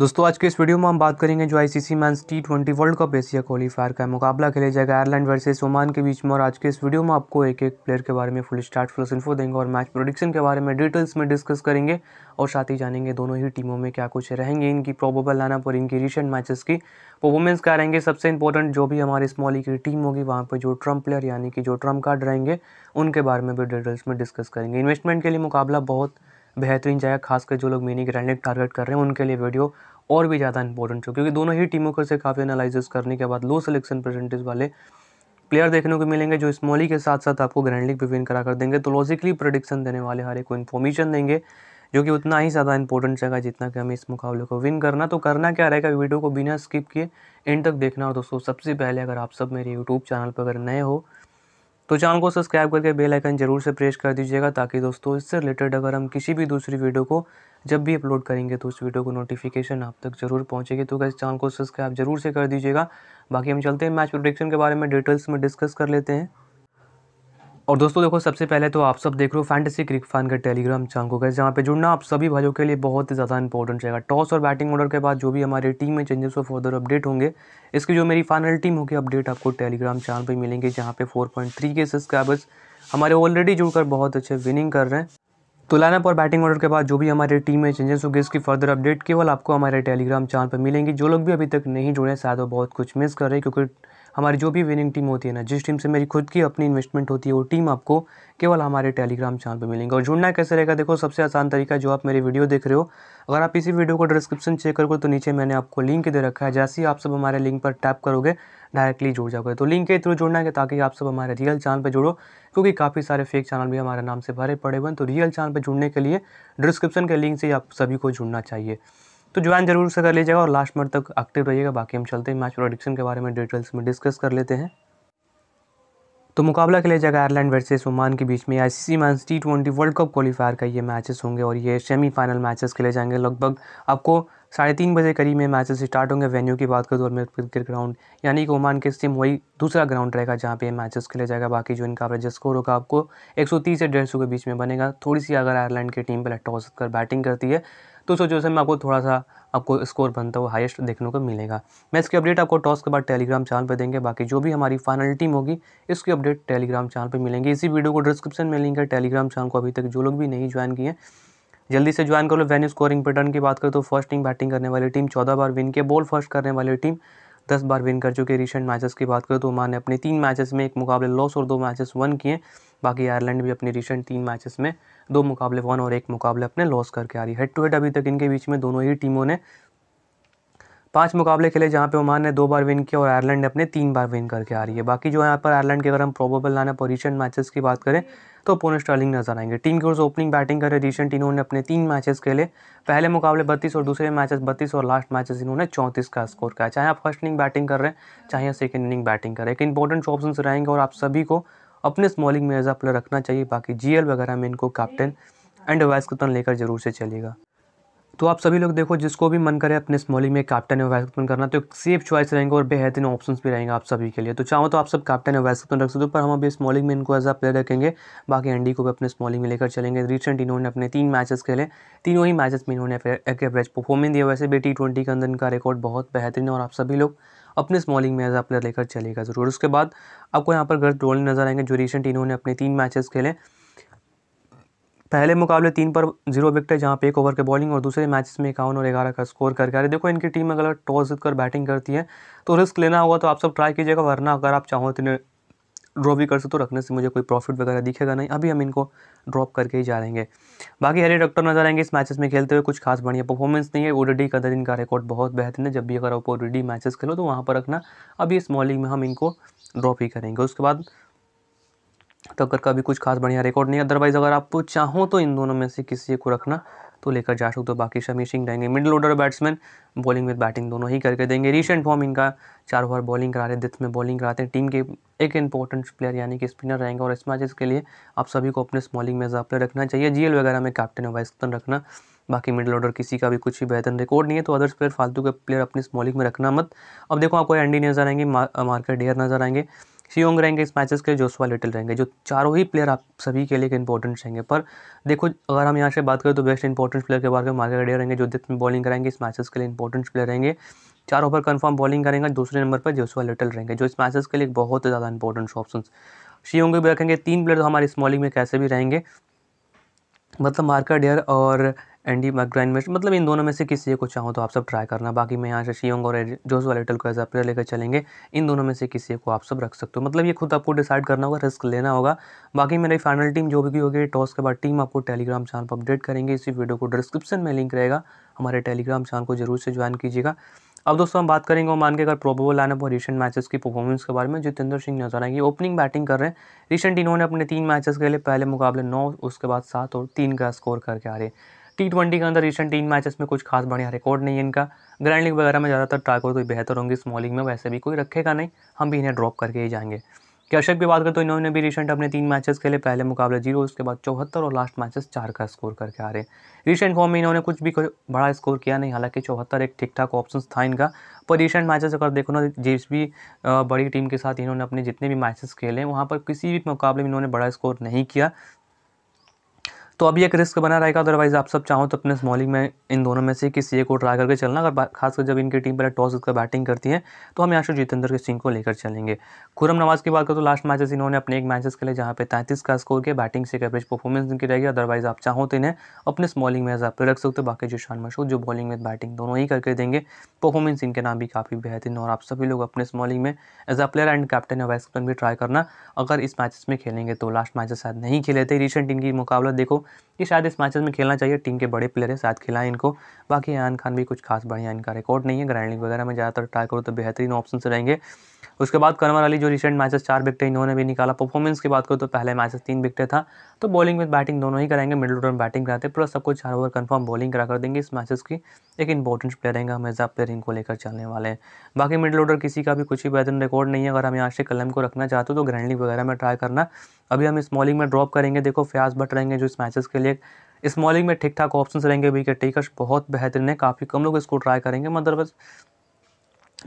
दोस्तों आज के इस वीडियो में हम बात करेंगे जो ICC men's T twenty world cup Asia qualifier का मुकाबला खेला जाएगा आयरलैंड वर्सेस ओमान के बीच में और आज के इस वीडियो में आपको एक एक प्लेयर के बारे में फुल स्टार्ट फुल इन्फो देंगे और मैच प्रोडिक्शन के बारे में डिटेल्स में डिस्कस करेंगे और साथ ही जानेंगे दोनों ही टीमों में क्या कुछ रहेंगे इनकी प्रोबेबल लाना पर इनकी रिसेंट मैचेस की परफॉर्मेंस क्या रहेंगे सबसे इंपॉर्टेंट जो भी हमारे स्मॉल की टीम होगी वहाँ पर जो ट्रम्प प्लेयर यानी कि जो ट्रम्प कार्ड रहेंगे उनके बारे में भी डिटेल्स में डिस्कस करेंगे इन्वेस्टमेंट के लिए मुकाबला बहुत बेहतरीन जाएगा खासकर जो लोग मिनी ग्रैंडेड टारगेट कर रहे हैं उनके लिए वीडियो और भी ज़्यादा इंपॉर्टेंट हो क्योंकि दोनों ही टीमों को से काफ़ी एनालिसिस करने के बाद लो सिलेक्शन परसेंटेज वाले प्लेयर देखने को मिलेंगे जो स्मॉली के साथ साथ आपको ग्रैंड लीग भी विन करा कर देंगे तो लॉजिकली प्रोडिक्शन देने वाले हर एक को इन्फॉर्मेशन देंगे जो कि उतना ही ज़्यादा इंपॉर्टेंट रहेगा जितना कि हमें इस मुकाबले को विन करना तो करना क्या रहेगा वीडियो को बिना स्किप किए एंड तक देखना और दोस्तों सबसे पहले अगर आप सब मेरे यूट्यूब चैनल पर अगर नए हो तो चैनल को सब्सक्राइब करके बेल आइकन जरूर से प्रेस कर दीजिएगा ताकि दोस्तों इससे रिलेटेड अगर हम किसी भी दूसरी वीडियो को जब भी अपलोड करेंगे तो उस वीडियो को नोटिफिकेशन आप तक जरूर पहुंचेगी तो इस चैनल को सब्सक्राइब जरूर से कर दीजिएगा बाकी हम चलते हैं मैच प्रोडिक्शन के बारे में डिटेल्स में डिस्कस कर लेते हैं और दोस्तों देखो सबसे पहले तो आप सब देख रहे हो फैंटेसी क्रिक फैन का टेलीग्राम चैनल को गए जहाँ पे जुड़ना आप सभी भाइयों के लिए बहुत ही ज़्यादा इंपॉर्टेंट रहेगा टॉस और बैटिंग ऑर्डर के बाद जो भी हमारे टीम में चेंजेस और फर्दर अपडेट होंगे इसकी जो मेरी फाइनल टीम होगी अपडेट आपको टेलीग्राम चैनल पर मिलेंगे जहाँ पे फोर के सब्सक्राइबर्स हमारे ऑलरेडी जुड़कर बहुत अच्छे विनिंग कर रहे हैं तो लाइनअप और बैटिंग ऑर्डर के बाद जो भी हमारी टीम में चेंजेस होंगे इसकी फर्दर अपडेट केवल आपको हमारे टेलीग्राम चैनल पर मिलेंगी जो लोग भी अभी तक नहीं जुड़े शायद वो बहुत कुछ मिस कर रहे हैं क्योंकि हमारी जो भी विनिंग टीम होती है ना जिस टीम से मेरी खुद की अपनी इन्वेस्टमेंट होती है वो टीम आपको केवल हमारे टेलीग्राम चैनल पर मिलेंगे और जुड़ना कैसे रहेगा देखो सबसे आसान तरीका जो आप मेरी वीडियो देख रहे हो अगर आप इसी वीडियो को डिस्क्रिप्शन चेक करोगे तो नीचे मैंने आपको लिंक दे रखा है जैसे ही आप सब हमारे लिंक पर टैप करोगे डायरेक्टली जुड़ जाओगे तो लिंक के थ्रू जुड़ना है ताकि आप सब हमारे रियल चैनल पर जुड़ो क्योंकि काफ़ी सारे फेक चैनल भी हमारे नाम से भरे पड़े हुए हैं तो रियल चैनल पर जुड़ने के लिए डिस्क्रिप्शन के लिंक से आप सभी को जुड़ना चाहिए तो ज्वाइन जरूर से कर लीजिएगा और लास्ट मंथ तक एक्टिव रहिएगा बाकी हम चलते हैं मैच प्रोडिक्शन के बारे में डिटेल्स में डिस्कस कर लेते हैं तो मुकाबला खेला जाएगा आयरलैंड वर्सेस ओमान के बीच में ICC men's T twenty world cup qualifier का ये मैचेस होंगे और ये सेमीफाइनल मैचेस खेले जाएंगे लगभग आपको साढ़े तीन बजे करीब में मैचेस स्टार्ट होंगे वेन्यू की बात करें तो मेरे क्रिकेट ग्राउंड यानी कि ओमान के सिम वही दूसरा ग्राउंड रहेगा जहाँ पे मैचेस खेले जाएगा बाकी जो इनका एवरेज स्कोर होगा आपको तीस से डेढ़ के बीच में बनेगा थोड़ी सी अगर आयरलैंड की टीम पहले टॉस कर बैटिंग करती है तो सिचुएशन मैं आपको थोड़ा सा आपको स्कोर बनता हुआ हाईएस्ट देखने को मिलेगा मैं इसकी अपडेट आपको टॉस के बाद टेलीग्राम चैनल पर देंगे बाकी जो भी हमारी फाइनल टीम होगी इसकी अपडेट टेलीग्राम चैनल पर मिलेंगे इसी वीडियो को डिस्क्रिप्शन में लिंक है टेलीग्राम चैनल को अभी तक जो लोग भी नहीं ज्वाइन किए जल्दी से ज्वाइन कर लो वेन्यू स्कोरिंग पैटर्न की बात करें तो फर्स्ट टीम बैटिंग करने वाली टीम चौदह बार विन के बॉल फर्स्ट करने वाली टीम दस बार विन कर चुके रिसेंट मैचेस की बात करें तो उमान ने अपने तीन मैचेस में एक मुकाबले लॉस और दो मैचेस वन किए बाकी आयरलैंड भी अपने रिसेंट तीन मैचेस में दो मुकाबले वन और एक मुकाबले अपने लॉस करके आ रही है हेड टू हेड अभी तक इनके बीच में दोनों ही टीमों ने पांच मुकाबले खेले जहाँ पे ओमान ने दो बार विन किया और आयरलैंड ने अपने तीन बार विन करके आ रही है बाकी जो यहाँ पर आयरलैंड के अगर हम प्रोबेबल लाना रिसेंट मैचेस की बात करें तो पोन स्टर्लिंग नजर आएंगे टीम की ओर से ओपनिंग बैटिंग कर रहे रिसेंट इन्होंने अपने तीन मैचेस खेले पहले मुकाबले बत्तीस और दूसरे मैचेस बत्तीस और लास्ट मैचेस इन्होंने चौंतीस का स्कोर किया चाहे आप फर्स्ट इनिंग बैटिंग कर रहे हैं चाहे सेकंड इनिंग बैटिंग कर रहे हैं एक इंपॉर्टेंट ऑप्शन रहेंगे और आप सभी को अपने स्मॉलिंग में एज अ प्लेयर रखना चाहिए बाकी जी वगैरह में इनको कैप्टन एंड वाइस कप्तान लेकर ज़रूर से चलेगा तो आप सभी लोग देखो जिसको भी मन करे अपने स्मॉलिंग में कैप्टन या वाइस कप्तान करना तो सेफ चॉइस रहेंगे और बेहतरीन ऑप्शंस भी रहेंगे आप सभी के लिए तो चाहो तो आप सब कैप्टन या वाइस कप्तान रख सकते हो पर हम अभी स्मॉलिंग में इनको एज अ प्लेयर रखेंगे बाकी एंडी को भी अपने स्मॉलिंग में लेकर चलेंगे रिसेंट इन्होंने अपने तीन मैचेस खेले तीनों ही मैचेस में इन्होंने एक एवरेज परफॉर्मेंस दिया वैसे भी टी ट्वेंटी के अंदर इनका रिकॉर्ड बहुत बेहतरीन है और आप सभी लोग अपने स्मॉलिंग में एज आ प्लेयर लेकर चलेगा ज़रूर उसके बाद आपको यहाँ पर गर्द डोलन नजर आएंगे जो रिसेंट इन्होंने अपने तीन मैचेस खेले पहले मुकाबले तीन पर जीरो विकेट है जहाँ पे एक ओवर के बॉलिंग और दूसरे मैचेस में इक्यावन और ग्यारह का स्कोर करके आ रहे देखो इनकी टीम अगर टॉस जीत कर बैटिंग करती है तो रिस्क लेना होगा तो आप सब ट्राई कीजिएगा वरना अगर आप चाहो तो ड्रॉ भी कर सकते हो रखने से मुझे कोई प्रॉफिट वगैरह दिखेगा नहीं अभी हम इनको ड्रॉप करके ही जा रहे हैं बाकी हरे डॉक्टर नजर आएंगे इस मैचेस में खेलते हुए कुछ खास बढ़िया परफॉर्मेंस नहीं है ओडीडी का अंदर इनका रिकॉर्ड बहुत बेहतरीन है जब भी अगर आप ओडीडी मैचेस खेलो तो वहाँ पर रखना अभी इस मॉलिंग में हम इनको ड्रॉप ही करेंगे उसके बाद टक्कर का भी कुछ खास बढ़िया रिकॉर्ड नहीं है अदरवाइज़ अगर आप चाहो तो इन दोनों में से किसी को रखना तो लेकर जा सकते हो बाकी शमी सिंह रहेंगे middle order batsman bowling with batting दोनों ही करके देंगे रिसेंट फॉर्म इनका चार ओवर बॉलिंग करा रहे दिथ में बॉलिंग कराते हैं टीम के एक इंपॉर्टेंट प्लेयर यानी कि स्पिनर रहेंगे और इस मैचेस के लिए आप सभी को अपने स्मॉलिंग में जब रखना चाहिए जी वगैरह में कैप्टन और वाइस कैप्टन रखना बाकी मिडिल ऑर्डर किसी का भी कुछ भी बेहतर रिकॉर्ड नहीं है तो अदर्स प्लेयर फालतू के प्लेयर अपनी स्मॉलिंग में रखना मत अब देखो आपको एंडी नजर आएंगे मार्केट डेयर नजर आएंगे शियोंग रहेंगे इस मैचेस के लिए जोसवा लिटिल रहेंगे जो चारों ही प्लेयर आप सभी के लिए इंपॉर्टेंट रहेंगे पर देखो अगर हम यहाँ से बात करें तो बेस्ट इंपॉर्टेंट प्लेयर के बारे में मार्केट डे रहेंगे जो दित में बॉलिंग करेंगे इस मैचेस के लिए इंपॉर्टेंट प्लेयर रहेंगे चार ओवर कन्फर्म बॉलिंग करेंगे दूसरे नंबर पर जोसवा लिटिल रहेंगे जो इस मैचेस के लिए बहुत ज़्यादा इंपॉर्टेंट ऑप्शन शियोंग भी रखेंगे तीन प्लेयर तो हमारे स्मॉलिंग में कैसे भी रहेंगे मतलब मार्कर डेयर और एंडी मैग्राइन में मतलब इन दोनों में से किसी को चाहो तो आप सब ट्राई करना बाकी मैं यहाँ शशियोंग और वाले टल को एज अ प्लेयर लेकर चलेंगे इन दोनों में से किसी को आप सब रख सकते हो मतलब ये खुद आपको डिसाइड करना होगा रिस्क लेना होगा बाकी मेरी फाइनल टीम जो भी होगी टॉस के बाद टीम आपको टेलीग्राम चैनल पर अपडेट करेंगे इसी वीडियो को डिस्क्रिप्शन में लिंक रहेगा हमारे टेलीग्राम चैनल को जरूर से ज्वाइन कीजिएगा अब दोस्तों हम बात करेंगे मान के अगर प्रोबेबल लाइनअप और रिसेंट मैचेस की परफॉर्मेंस के बारे में जितेंद्र सिंह नजर आएंगे ओपनिंग बैटिंग कर रहे हैं रिसेंट इन्होंने अपने तीन मैचेस के लिए पहले मुकाबले नौ उसके बाद सात और तीन का स्कोर करके आ रहे हैं टी ट्वेंटी के अंदर रिसेंट तीन मैचेस में कुछ खास बढ़िया रिकॉर्ड नहीं है इनका ग्रैंड लीग वगैरह में ज़्यादातर ट्राकोर तो बेहतर होंगे स्मॉलिंग में वैसे भी कोई रखेगा नहीं हम भी इन्हें ड्रॉप करके ही जाएंगे कैशक की बात करें तो इन्होंने भी रिसेंट अपने तीन मैचेस खेले पहले मुकाबले जीरो उसके बाद चौहत्तर और लास्ट मैचेस चार का स्कोर करके आ रहे हैं रिसेंट फॉर्म में इन्होंने कुछ भी बड़ा स्कोर किया नहीं हालांकि चौहत्तर एक ठीक ठाक ऑप्शन था इनका पर रिसेंट मैचेस अगर देखो ना जिस भी बड़ी टीम के साथ इन्होंने अपने जितने भी मैचेस खेले वहाँ पर किसी भी मुकाबले में इन्होंने बड़ा स्कोर नहीं किया तो अभी एक रिस्क बना रहेगा अदरवाइज़ आप सब चाहो तो अपने स्मॉलिंग में इन दोनों में से किसी एक को ट्राई करके चलना अगर खासकर जब इनकी टीम पहले टॉस उसका बैटिंग करती है तो हम यहाँ से जितेंद्र सिंह को लेकर चलेंगे खुरम नवाज़ की बात करो तो लास्ट मैचेस इन्होंने अपने एक मैचेस के लिए जहाँ पे तैंतीस का स्कोर किया बैटिंग से एवरेज परफॉर्मेंस इनकी रहेगी अदरवाइज़ आप चाहो तो इन्हें अपने स्मॉलिंग में हिसाब पर रख सकते हो बाकी शान मशहूर जो बॉलिंग में बैटिंग दोनों ही करके देंगे परफॉर्मेंस इनके नाम भी काफ़ी बेहतरीन और आप सभी लोग अपने स्मॉलिंग में as a player and captain या वाइस कैप्टन भी ट्राई करना अगर इस मैचेस में खेलेंगे तो लास्ट मैचेस शायद नहीं खेले थे रिसेंट इनकी मुकाबला देखो कि शायद इस मैचेस में खेलना चाहिए टीम के बड़े प्लेयर हैं साथ खिलाएं इनको बाकी आन खान भी कुछ खास बढ़िया इनका रिकॉर्ड नहीं है ग्रैंड लीग वगैरह में ज़्यादातर ट्राई करो तो बेहतरीन ऑप्शन रहेंगे उसके बाद करमर अली जो रिसेंट मैचेस चार विकटे इन्होंने भी निकाला परफॉर्मेंस की बात करो तो पहले मैचेस तीन विकटे था तो बॉलिंग विद बैटिंग दोनों ही कराएंगे मिडिल ऑर्डर बैटिंग कराते पूरा सबको चार ओवर कन्फर्म बॉलिंग करा कर देंगे इस मैचेस की एक इंपॉर्टेंट प्लेयर रहेंगे हमेशा प्लेयर इनको लेकर चलने वाले हैं बाकी मिडिल ऑर्डर किसी का भी कुछ भी बेहतर रिकॉर्ड नहीं है अगर हम यहाँ से कलम को रखना चाहते हो तो ग्रैंड वगैरह में ट्राई करना अभी हम स्मॉलिंग में ड्रॉप करेंगे देखो फ्याज बट रहेंगे जो इस मैचेस के लिए स्मॉलिंग में ठीक ठाक ऑप्शन रहेंगे विकेट टेकर्स बहुत बेहतरीन है काफ़ी कम लोग इसको ट्राई करेंगे मतलब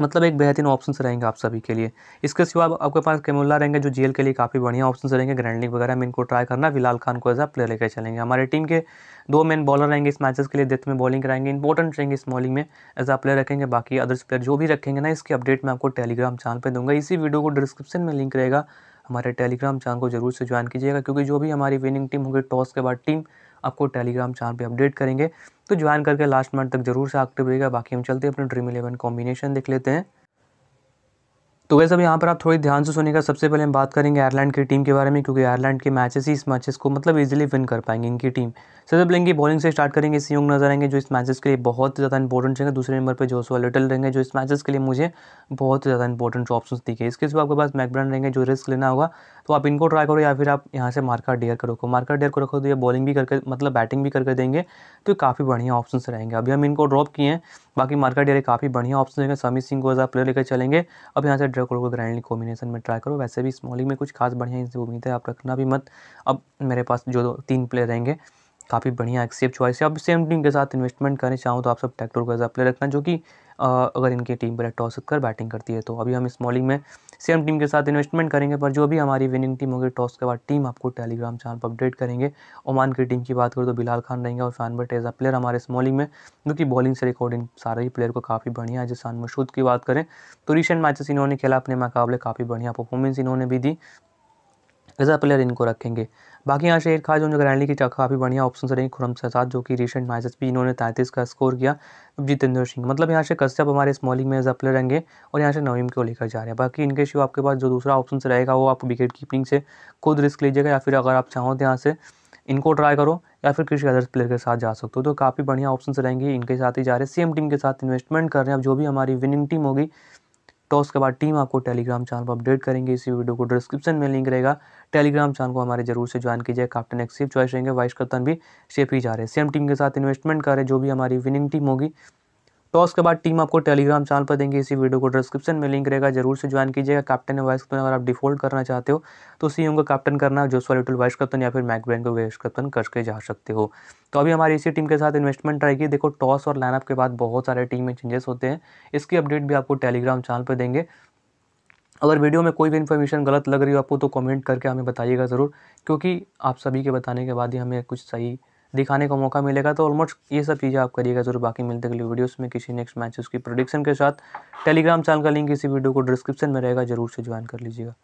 मतलब एक बेहतरीन ऑप्शन रहेंगे आप सभी के लिए इसके सिवा आपके पास कैमुल्ला रहेंगे जो जेल के लिए काफ़ी बढ़िया ऑप्शन रहेंगे ग्रैंड वगैरह में इनको ट्राई करना फिलहाल खान को एज प्लेयर लेकर चलेंगे हमारे टीम के दो मेन बॉलर रहेंगे इस मैचेस के लिए डेथ में बॉलिंग कराएंगे इंपॉर्टेंट रहेंगे इस बॉलिंग में एज आ प्लेयर रखेंगे बाकी अदर्स प्लेयर जो भी रखेंगे ना इसके अपडेट मैं आपको टेलीग्राम चैनल पर दूंगा इसी वीडियो को डिस्क्रिप्शन में लिंक रहेगा हमारे टेलीग्राम चैनल को जरूर से ज्वाइन कीजिएगा क्योंकि जो भी हमारी विनिंग टीम होगी टॉस के बाद टीम आपको टेलीग्राम चैनल पे अपडेट करेंगे तो ज्वाइन करके लास्ट मंथ तक जरूर से एक्टिव रहेगा बाकी हम चलते हैं अपने ड्रीम इलेवन कॉम्बिनेशन देख लेते हैं तो वैसे अब यहाँ पर आप थोड़ी ध्यान से सुनेगा सबसे पहले हम बात करेंगे आयरलैंड की टीम के बारे में क्योंकि आयरलैंड के मैचेस ही इस मैचेस को मतलब इजीली विन कर पाएंगे इनकी टीम सबसे पहले इनकी बॉलिंग से स्टार्ट करेंगे सियोंग नजर आएंगे जो इस मैचेस के लिए बहुत ज़्यादा इंपॉर्टेंट रहेंगे दूसरे नंबर पर जोसो लिटल रहेंगे जो इस मैचेस के लिए मुझे बहुत ज़्यादा इंपॉर्टेंट ऑप्शन दिखे इसके सिवा आपके पास मैकब्रन रहेंगे जो रिस्क लेना होगा तो आप इनको ट्राई करो या फिर आप यहाँ से मार्का डेयर को रखो मार्का डेयर को रखो तो ये बॉलिंग भी करके मतलब बैटिंग भी करके देंगे तो काफ़ी बढ़िया ऑप्शन रहेंगे अभी हम इनको ड्रॉप किए हैं बाकी मार्का डेयर काफ़ी बढ़िया ऑप्शन रहेंगे समी सिंह को एज प्लेयर लेकर चलेंगे अब यहाँ से ड्रग और ग्रैंडली कॉम्बिनेशन में ट्राई करो वैसे भी स्मॉलिंग में कुछ खास बढ़िया इनसे उम्मीद है आप रखना भी मत अब मेरे पास जो दो तीन प्लेयर रहेंगे काफ़ी बढ़िया एक्सेप चॉइस है अब सेम टीम के साथ इन्वेस्टमेंट करने चाहूँ तो आप सब को का प्लेयर रखना जो कि अगर इनकी टीम पहले टॉस कर बैटिंग करती है तो अभी हम इस में सेम टीम के साथ इन्वेस्टमेंट करेंगे पर जो भी हमारी विनिंग टीम होगी टॉस के बाद टीम आपको टेलीग्राम चैनल पर अपडेट करेंगे ओमान की टीम की बात करें तो बिलाल खान रहेंगे और एज़ अ प्लेयर हमारे इस में जो कि बॉलिंग से रिकॉर्डिंग सारे ही प्लेयर को काफ़ी बढ़िया है जिसान मशहूद की बात करें तो रिसेंट मैचेस इन्होंने खेला अपने मुकाबले काफ़ी बढ़िया परफॉर्मेंस इन्होंने भी दी गज़ा प्लेयर इनको रखेंगे बाकी यहाँ शेर खान जो ग्रैंडली की काफ़ी बढ़िया ऑप्शन रहेंगे खुरम के जो कि रिसेंट मैचेस भी इन्होंने तैंतीस का स्कोर किया जितेंद्र सिंह मतलब यहाँ से कश्यप हमारे स्मॉलिंग में प्लेयर रहेंगे और यहाँ से नवीम को लेकर जा रहे हैं बाकी इनके शिव आपके पास जो दूसरा ऑप्शन रहेगा वो आप विकेट कीपिंग से खुद रिस्क लीजिएगा या फिर अगर आप चाहो तो यहाँ से इनको ट्राई करो या फिर किसी अदर्स प्लेयर के साथ जा सकते हो तो काफ़ी बढ़िया ऑप्शन रहेंगे इनके साथ ही जा रहे हैं सेम टीम के साथ इन्वेस्टमेंट कर रहे हैं अब जो भी हमारी विनिंग टीम होगी तो उसके बाद टीम आपको टेलीग्राम चैनल पर अपडेट करेंगे इसी वीडियो को डिस्क्रिप्शन में लिंक रहेगा टेलीग्राम चैनल को हमारे जरूर से ज्वाइन कीजिए कैप्टन एक्सिव चॉइस रहेंगे वाइस कप्तान भी शेप ही जा रहे हैं सेम टीम के साथ इन्वेस्टमेंट करें जो भी हमारी विनिंग टीम होगी तो उसके बाद टीम आपको टेलीग्राम चैनल पर देंगे इसी वीडियो को डिस्क्रिप्शन में लिंक रहेगा जरूर से ज्वाइन कीजिएगा कैप्टन वाइस कप्तान अगर आप डिफॉल्ट करना चाहते हो तो सी को कैप्टन करना जोसवा लिटल वाइस कप्तान या फिर मैकब्रेन को वाइस कप्तान करके जा सकते हो तो अभी हमारी इसी टीम के साथ इन्वेस्टमेंट रहेगी देखो टॉस और लाइनअप के बाद बहुत सारे टीम में चेंजेस होते हैं इसकी अपडेट भी आपको टेलीग्राम चैनल पर देंगे अगर वीडियो में कोई भी इन्फॉर्मेशन गलत लग रही हो आपको तो कमेंट करके हमें बताइएगा ज़रूर क्योंकि आप सभी के बताने के बाद ही हमें कुछ सही दिखाने का मौका मिलेगा तो ऑलमोस्ट ये सब चीज़ें आप करिएगा जरूर बाकी मिलते अगले वीडियोस में किसी नेक्स्ट मैचेस की प्रोडिक्शन के साथ टेलीग्राम चैनल का लिंक इसी वीडियो को डिस्क्रिप्शन में रहेगा जरूर से ज्वाइन कर लीजिएगा